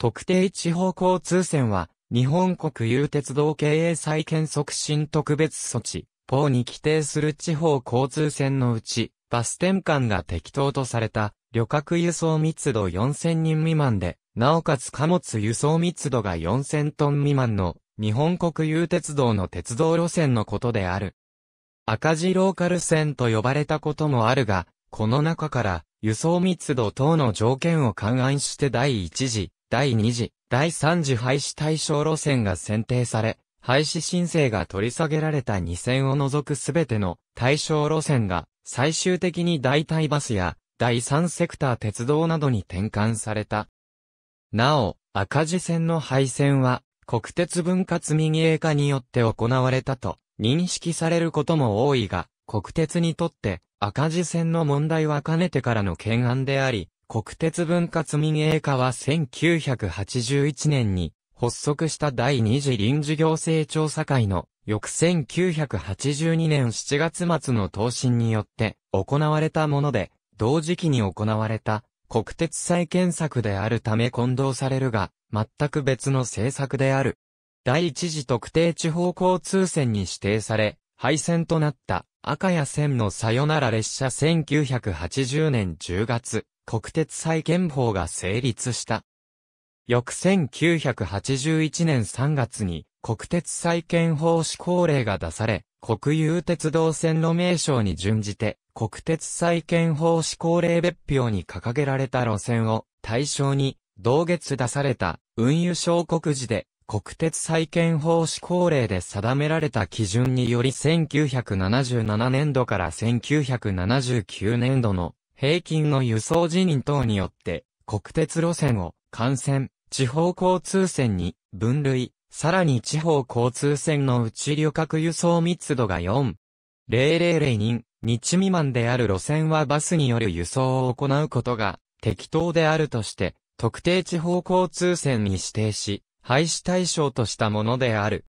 特定地方交通線は、日本国有鉄道経営再建促進特別措置、法に規定する地方交通線のうち、バス転換が適当とされた、旅客輸送密度4000人未満で、なおかつ貨物輸送密度が4000トン未満の、日本国有鉄道の鉄道路線のことである。赤字ローカル線と呼ばれたこともあるが、この中から、輸送密度等の条件を勘案して第一次、第2次、第3次廃止対象路線が選定され、廃止申請が取り下げられた2線を除くすべての対象路線が最終的に代替バスや第3セクター鉄道などに転換された。なお、赤字線の廃線は国鉄分割民営化によって行われたと認識されることも多いが、国鉄にとって赤字線の問題はかねてからの懸案であり、国鉄分割民営化は1981年に発足した第二次臨時行政調査会の翌1982年7月末の答申によって行われたもので、同時期に行われた国鉄再建策であるため混同されるが、全く別の政策である。第一次特定地方交通線に指定され、廃線となった赤谷線のさよなら列車1980年10月国鉄再建法が成立した。翌1981年3月に国鉄再建法施行令が出され、国有鉄道線路名称に準じて、国鉄再建法施行令別表に掲げられた路線を対象に、同月出された運輸省告示で国鉄再建法施行令で定められた基準により1977年度から1979年度の平均の輸送辞任等によって、国鉄路線を、幹線、地方交通線に分類、さらに地方交通線のうち旅客輸送密度が4。000人、日未満である路線はバスによる輸送を行うことが適当であるとして、特定地方交通線に指定し、廃止対象としたものである。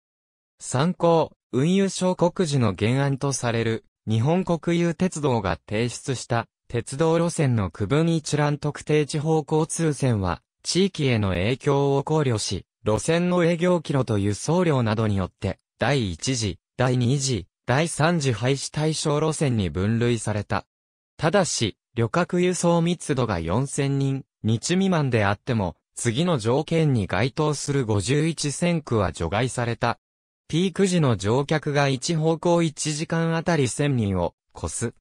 参考、運輸省告示の原案とされる、日本国有鉄道が提出した鉄道路線の区分一覧特定地方交通線は、地域への影響を考慮し、路線の営業キロと輸送量などによって、第1次、第2次、第3次廃止対象路線に分類された。ただし、旅客輸送密度が4000人、日未満であっても、次の条件に該当する51線区は除外された。ピーク時の乗客が1方向1時間あたり1000人を超す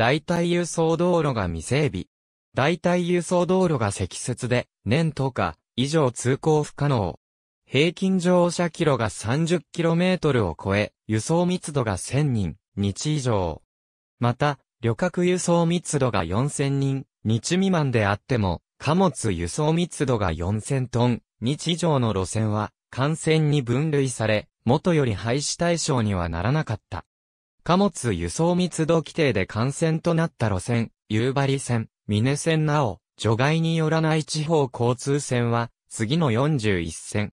代替輸送道路が未整備。代替輸送道路が積雪で、年10日以上通行不可能。平均乗車キロが 30km を超え、輸送密度が1000人、日以上。また、旅客輸送密度が4000人、日未満であっても、貨物輸送密度が4000トン、日以上の路線は、幹線に分類され、元より廃止対象にはならなかった。貨物輸送密度規定で幹線となった路線、夕張線、峰線なお、除外によらない地方交通線は、次の41線。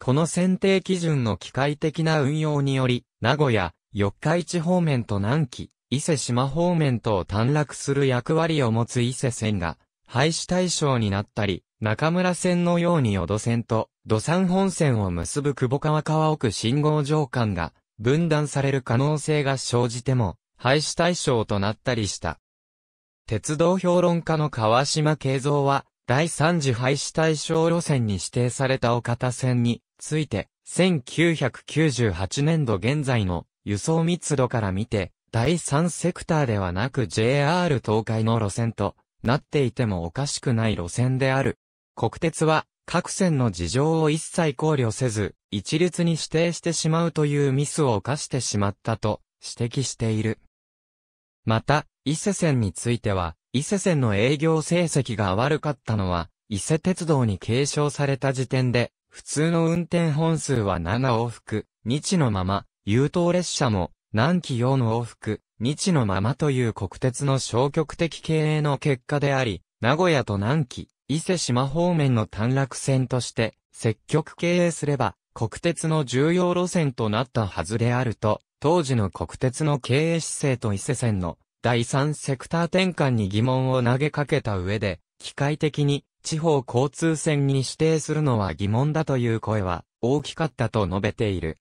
この選定基準の機械的な運用により、名古屋、四日市方面と南紀、伊勢島方面とを短絡する役割を持つ伊勢線が、廃止対象になったり、中村線のように淀線と土山本線を結ぶ久保川川奥信号上間が、分断される可能性が生じても、廃止対象となったりした。鉄道評論家の川島慶三は、第3次廃止対象路線に指定された岡田線について、1998年度現在の輸送密度から見て、第3セクターではなく JR 東海の路線となっていてもおかしくない路線である。国鉄は各線の事情を一切考慮せず、一律に指定してしまうというミスを犯してしまったと指摘している。また、伊勢線については、伊勢線の営業成績が悪かったのは、伊勢鉄道に継承された時点で、普通の運転本数は7往復、日のまま、優等列車も、南紀4往復、日のままという国鉄の消極的経営の結果であり、名古屋と南紀、伊勢島方面の短絡線として積極経営すれば国鉄の重要路線となったはずであると、当時の国鉄の経営姿勢と伊勢線の第三セクター転換に疑問を投げかけた上で、機械的に地方交通線に指定するのは疑問だという声は大きかったと述べている。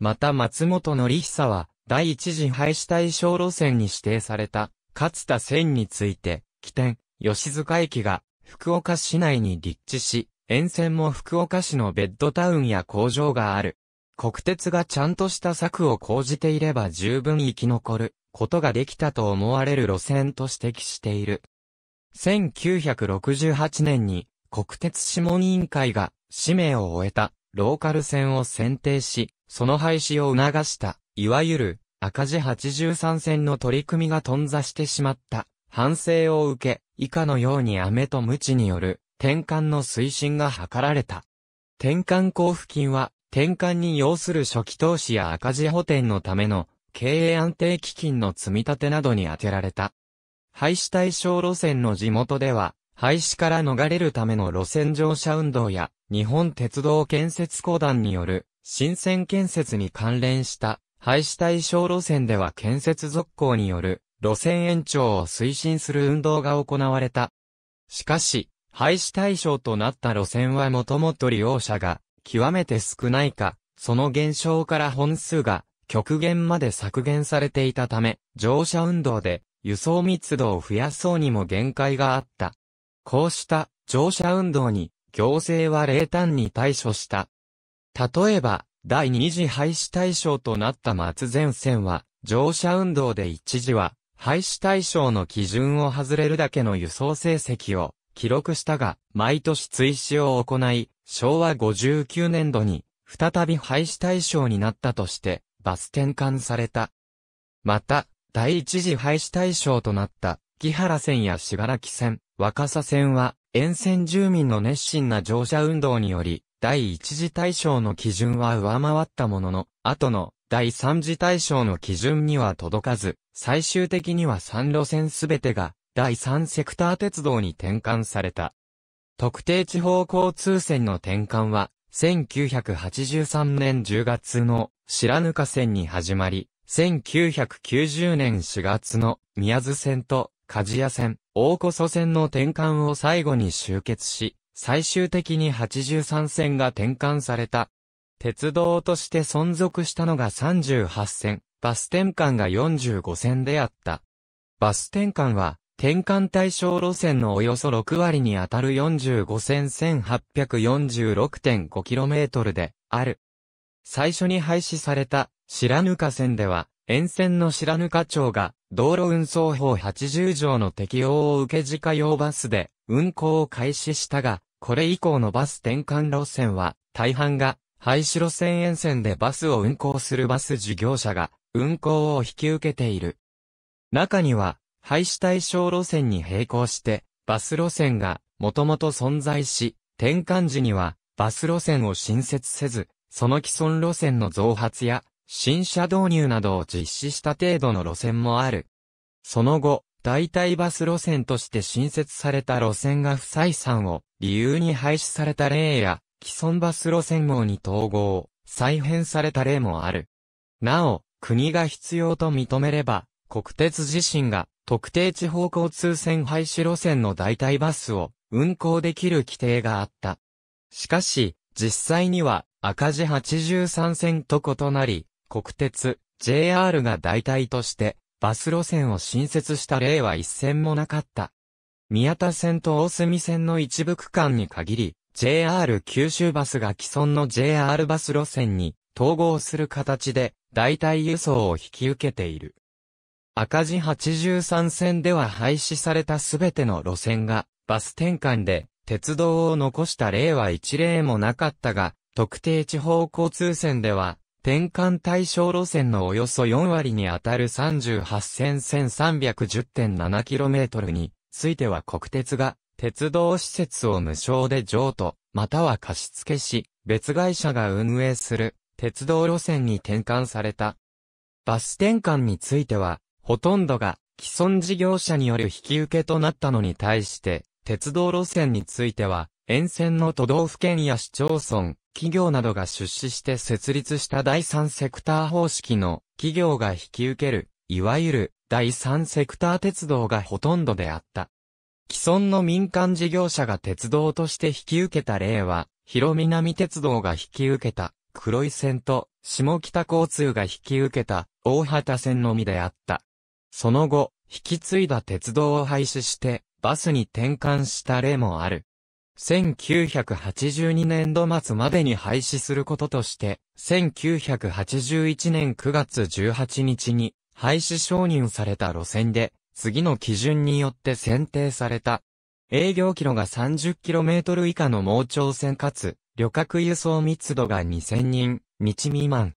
また松本則久は、第一次廃止対象路線に指定された、勝田線について、起点、吉塚駅が福岡市内に立地し、沿線も福岡市のベッドタウンや工場がある。国鉄がちゃんとした策を講じていれば十分生き残ることができたと思われる路線と指摘している。1968年に国鉄諮問委員会が使命を終えたローカル線を選定し、その廃止を促した、いわゆる赤字83線の取り組みが頓挫してしまった反省を受け、以下のように飴と鞭による転換の推進が図られた。転換交付金は、転換に要する初期投資や赤字補填のための経営安定基金の積み立てなどに充てられた。廃止対象路線の地元では、廃止から逃れるための路線乗車運動や、日本鉄道建設公団による、新線建設に関連した、廃止対象路線では建設続行による、路線延長を推進する運動が行われた。しかし、廃止対象となった路線はもともと利用者が極めて少ないか、その減少から本数が極限まで削減されていたため、乗車運動で輸送密度を増やそうにも限界があった。こうした乗車運動に行政は冷淡に対処した。例えば、第二次廃止対象となった松前線は、乗車運動で一時は廃止対象の基準を外れるだけの輸送成績を記録したが、毎年追試を行い、昭和59年度に再び廃止対象になったとして、バス転換された。また、第一次廃止対象となった、木原線や信楽線、若狭線は、沿線住民の熱心な乗車運動により、第一次対象の基準は上回ったものの、後の第三次大象の基準には届かず、最終的には3路線すべてが、第三セクター鉄道に転換された。特定地方交通線の転換は、1983年10月の白糠線に始まり、1990年4月の宮津線と鍛冶屋線、大こ祖線の転換を最後に集結し、最終的に83線が転換された鉄道として存続したのが38線、バス転換が45線であった。バス転換は、転換対象路線のおよそ6割にあたる45線 1846.5km である。最初に廃止された白糠線では、沿線の白糠町が道路運送法80条の適用を受け自家用バスで運行を開始したが、これ以降のバス転換路線は大半が廃城線沿線でバスを運行するバス事業者が運行を引き受けている。中には、廃止対象路線に並行して、バス路線がもともと存在し、転換時にはバス路線を新設せず、その既存路線の増発や新車導入などを実施した程度の路線もある。その後、代替バス路線として新設された路線が不採算を理由に廃止された例や、既存バス路線網に統合、再編された例もある。なお、国が必要と認めれば、国鉄自身が特定地方交通線廃止路線の代替バスを運行できる規定があった。しかし、実際には赤字83線と異なり、国鉄、JR が代替としてバス路線を新設した例は一線もなかった。宮田線と大隅線の一部区間に限り、JR 九州バスが既存の JR バス路線に統合する形で代替輸送を引き受けている。赤字83線では廃止されたすべての路線がバス転換で鉄道を残した例は一例もなかったが、特定地方交通線では転換対象路線のおよそ4割にあたる38線 1310.7km については国鉄が鉄道施設を無償で譲渡、または貸付し、別会社が運営する、鉄道路線に転換された。バス転換については、ほとんどが既存事業者による引き受けとなったのに対して、鉄道路線については、沿線の都道府県や市町村、企業などが出資して設立した第三セクター方式の企業が引き受ける、いわゆる第三セクター鉄道がほとんどであった。既存の民間事業者が鉄道として引き受けた例は、広南鉄道が引き受けた黒井線と下北交通が引き受けた大畑線のみであった。その後、引き継いだ鉄道を廃止してバスに転換した例もある。1982年度末までに廃止することとして、1981年9月18日に廃止承認された路線で、次の基準によって選定された。営業キロが 30km 以下の盲腸線かつ、旅客輸送密度が2000人、日未満。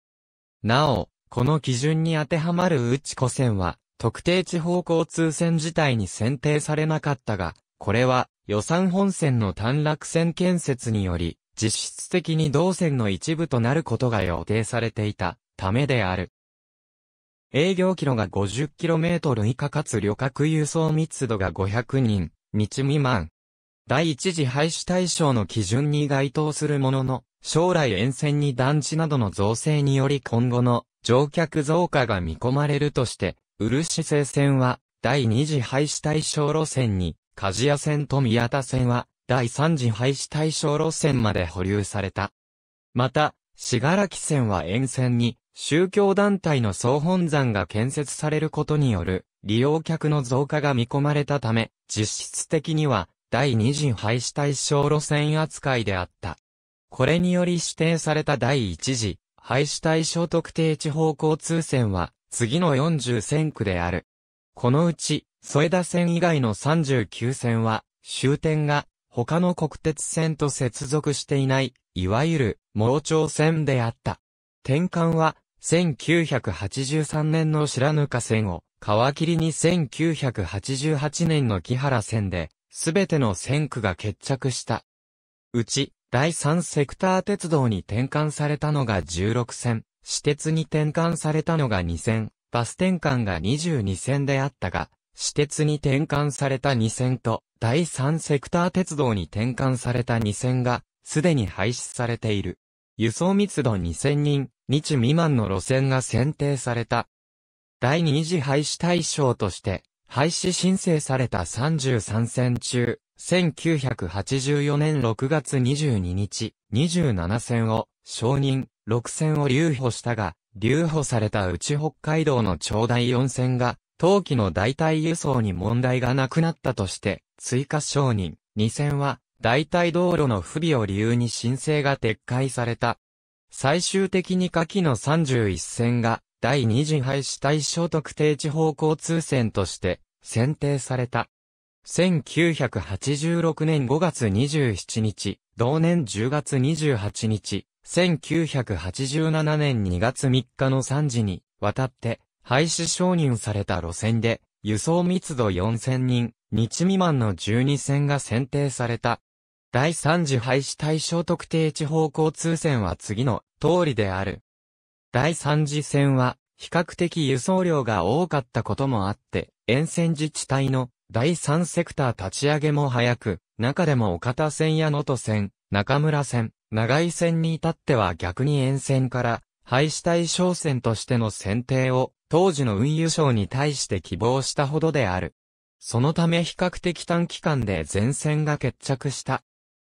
なお、この基準に当てはまる内子線は、特定地方交通線自体に選定されなかったが、これは予算本線の短絡線建設により、実質的に同線の一部となることが予定されていたためである。営業キロが 50km 以下かつ旅客輸送密度が500人、日未満。第一次廃止対象の基準に該当するものの、将来沿線に団地などの造成により今後の乗客増加が見込まれるとして、漆製線は第二次廃止対象路線に、鍛冶屋線と宮田線は第三次廃止対象路線まで保留された。また、信楽線は沿線に宗教団体の総本山が建設されることによる利用客の増加が見込まれたため、実質的には第二次廃止対象路線扱いであった。これにより指定された第一次廃止対象特定地方交通線は次の40線区である。このうち、添田線以外の39線は終点が他の国鉄線と接続していない、いわゆる盲腸線であった。転換は1983年の白糠線を、皮切りに1988年の木原線で、すべての線区が決着した。うち、第3セクター鉄道に転換されたのが16線、私鉄に転換されたのが2線、バス転換が22線であったが、私鉄に転換された2線と、第3セクター鉄道に転換された2線が、すでに廃止されている。輸送密度2000人、日未満の路線が選定された。第二次廃止対象として、廃止申請された33線中、1984年6月22日、27線を承認、6線を留保したが、留保されたうち北海道の長大4線が、当期の代替輸送に問題がなくなったとして、追加承認、2線は、代替道路の不備を理由に申請が撤回された。最終的に下記の31線が、第二次廃止対象特定地方交通線として選定された。1986年5月27日、同年10月28日、1987年2月3日の3時に、渡って、廃止承認された路線で、輸送密度4000人、日未満の12線が選定された。第3次廃止対象特定地方交通線は次の通りである。第3次線は、比較的輸送量が多かったこともあって、沿線自治体の第3セクター立ち上げも早く、中でも岡田線や能登線、中村線、長井線に至っては逆に沿線から廃止対象線としての選定を当時の運輸省に対して希望したほどである。そのため比較的短期間で全線が決着した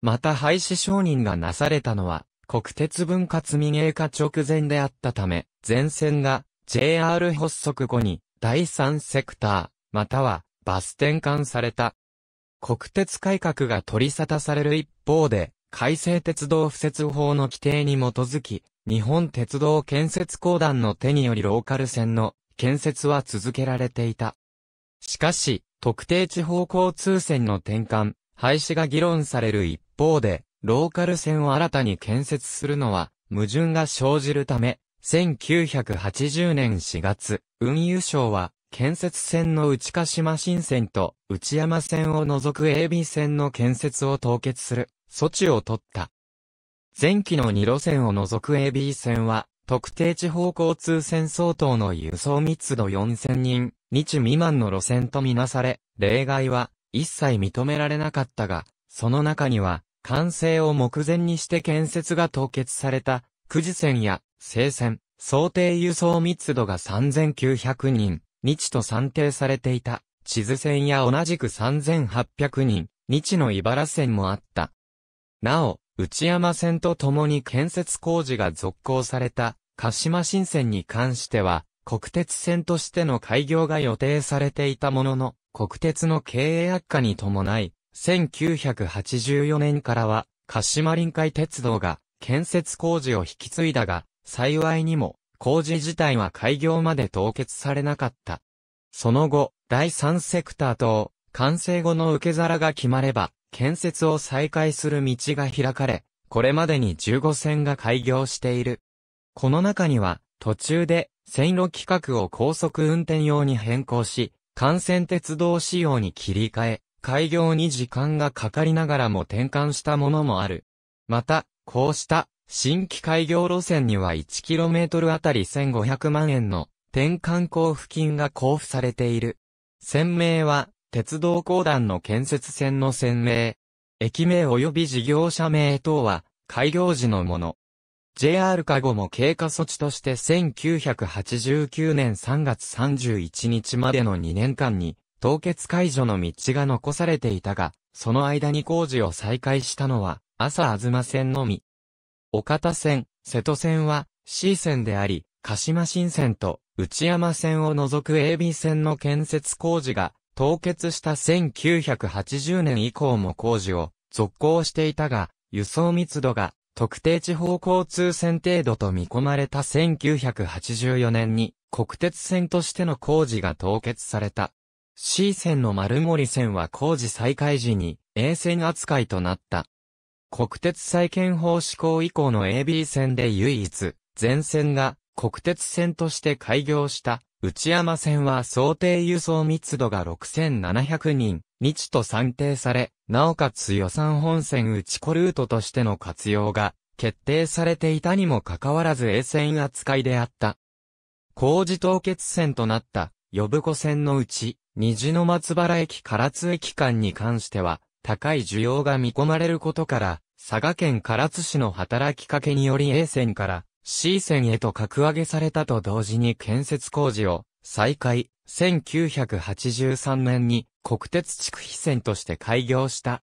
また廃止承認がなされたのは、国鉄分割民営化直前であったため、全線が JR 発足後に第三セクター、またはバス転換された。国鉄改革が取り沙汰される一方で、改正鉄道不設法の規定に基づき、日本鉄道建設公団の手によりローカル線の建設は続けられていた。しかし、特定地方交通線の転換、廃止が議論される一方で、ローカル線を新たに建設するのは、矛盾が生じるため、1980年4月、運輸省は、建設線の内鹿島新線と内山線を除く AB 線の建設を凍結する措置を取った。前期の2路線を除く AB 線は、特定地方交通線相当の輸送密度4000人、日未満の路線とみなされ、例外は一切認められなかったが、その中には、完成を目前にして建設が凍結された、久慈線や、生線、想定輸送密度が3900人、日と算定されていた、地図線や同じく3800人、日の茨線もあった。なお、内山線と共に建設工事が続行された、鹿島新線に関しては、国鉄線としての開業が予定されていたものの、国鉄の経営悪化に伴い、1984年からは、鹿島臨海鉄道が建設工事を引き継いだが、幸いにも工事自体は開業まで凍結されなかった。その後、第三セクター等、完成後の受け皿が決まれば、建設を再開する道が開かれ、これまでに15線が開業している。この中には、途中で線路規格を高速運転用に変更し、幹線鉄道仕様に切り替え、開業に時間がかかりながらも転換したものもある。また、こうした新規開業路線には 1km あたり1500万円の転換交付金が交付されている。船名は、鉄道公団の建設船の船名。駅名及び事業者名等は、開業時のもの。JR カゴも経過措置として1989年3月31日までの2年間に、凍結解除の道が残されていたが、その間に工事を再開したのは、朝あずま線のみ。岡田線、瀬戸線は C 線であり、鹿島新線と内山線を除く AB 線の建設工事が凍結した1980年以降も工事を続行していたが、輸送密度が特定地方交通線程度と見込まれた1984年に国鉄線としての工事が凍結された。C 線の丸森線は工事再開時に A 線扱いとなった。国鉄再建法施行以降の AB 線で唯一、全線が国鉄線として開業した内山線は想定輸送密度が6700人、日と算定され、なおかつ予算本線内子ルートとしての活用が決定されていたにもかかわらず A 線扱いであった。工事凍結線となった呼子線のうち虹の松原駅唐津駅間に関しては、高い需要が見込まれることから、佐賀県唐津市の働きかけにより A 線から C 線へと格上げされたと同時に建設工事を再開、1983年に国鉄地区非線として開業した。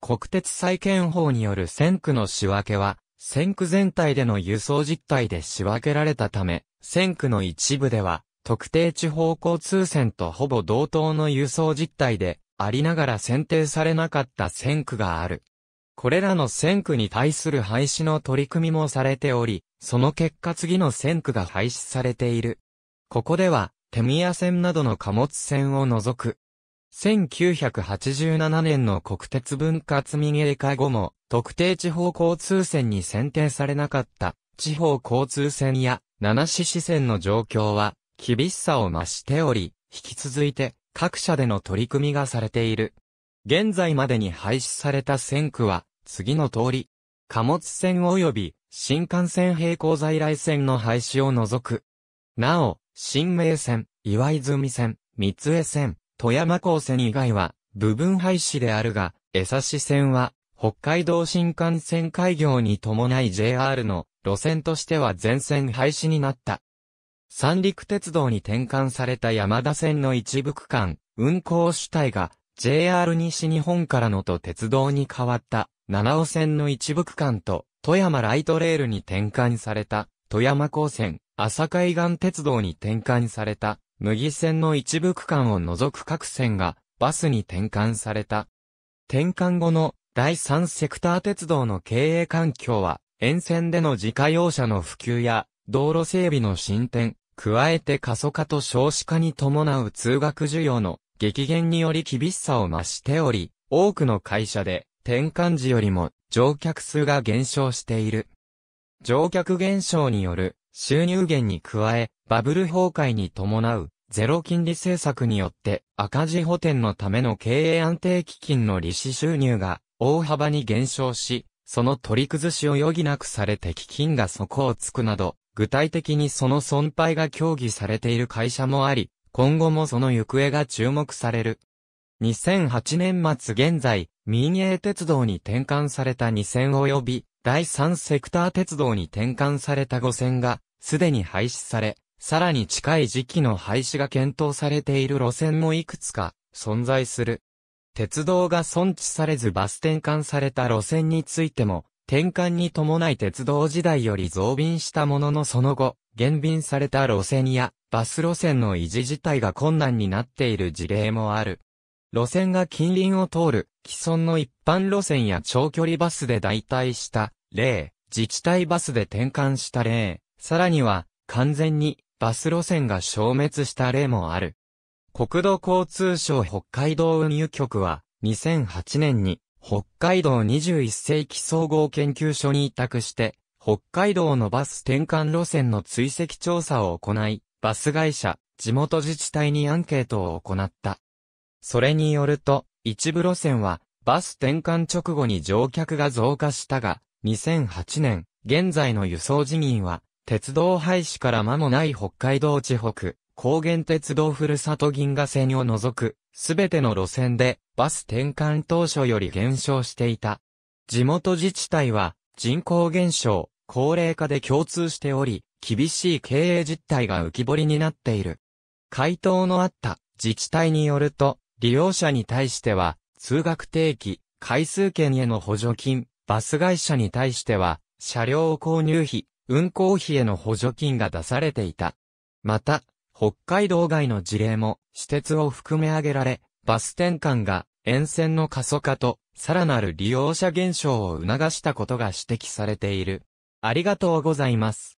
国鉄再建法による線区の仕分けは、線区全体での輸送実態で仕分けられたため、線区の一部では、特定地方交通線とほぼ同等の輸送実態でありながら選定されなかった線区がある。これらの線区に対する廃止の取り組みもされており、その結果次の線区が廃止されている。ここでは、手宮線などの貨物線を除く。1987年の国鉄分割民営化後も、特定地方交通線に選定されなかった地方交通線や七市支線の状況は厳しさを増しており、引き続いて各社での取り組みがされている。現在までに廃止された線区は、次の通り、貨物船及び新幹線並行在来線の廃止を除く。なお、新名線、岩泉線、三江線、富山港線以外は、部分廃止であるが、江差線は、北海道新幹線開業に伴い JR の路線としては全線廃止になった。三陸鉄道に転換された山田線の一部区間、運行主体が JR 西日本からのと鉄道に変わった七尾線の一部区間と富山ライトレールに転換された富山高線、朝海岸鉄道に転換された麦線の一部区間を除く各線がバスに転換された。転換後の第三セクター鉄道の経営環境は沿線での自家用車の普及や道路整備の進展、加えて過疎化と少子化に伴う通学需要の激減により厳しさを増しており、多くの会社で転換時よりも乗客数が減少している。乗客減少による収入源に加え、バブル崩壊に伴うゼロ金利政策によって赤字補填のための経営安定基金の利子収入が大幅に減少し、その取り崩しを余儀なくされて基金が底をつくなど、具体的にその損廃が協議されている会社もあり、今後もその行方が注目される。2008年末現在、民営鉄道に転換された2線及び、第3セクター鉄道に転換された5線が、すでに廃止され、さらに近い時期の廃止が検討されている路線もいくつか、存在する。鉄道が損地されずバス転換された路線についても、転換に伴い鉄道時代より増便したもののその後、減便された路線やバス路線の維持自体が困難になっている事例もある。路線が近隣を通る既存の一般路線や長距離バスで代替した例、自治体バスで転換した例、さらには完全にバス路線が消滅した例もある。国土交通省北海道運輸局は2008年に北海道21世紀総合研究所に委託して、北海道のバス転換路線の追跡調査を行い、バス会社、地元自治体にアンケートを行った。それによると、一部路線は、バス転換直後に乗客が増加したが、2008年、現在の輸送人員は、鉄道廃止から間もない北海道地北、高原鉄道ふるさと銀河線を除く、すべての路線で、バス転換当初より減少していた。地元自治体は、人口減少、高齢化で共通しており、厳しい経営実態が浮き彫りになっている。回答のあった自治体によると、利用者に対しては、通学定期、回数券への補助金、バス会社に対しては、車両購入費、運行費への補助金が出されていた。また、北海道外の事例も、私鉄を含め上げられ、バス転換が沿線の過疎化と、さらなる利用者減少を促したことが指摘されている。ありがとうございます。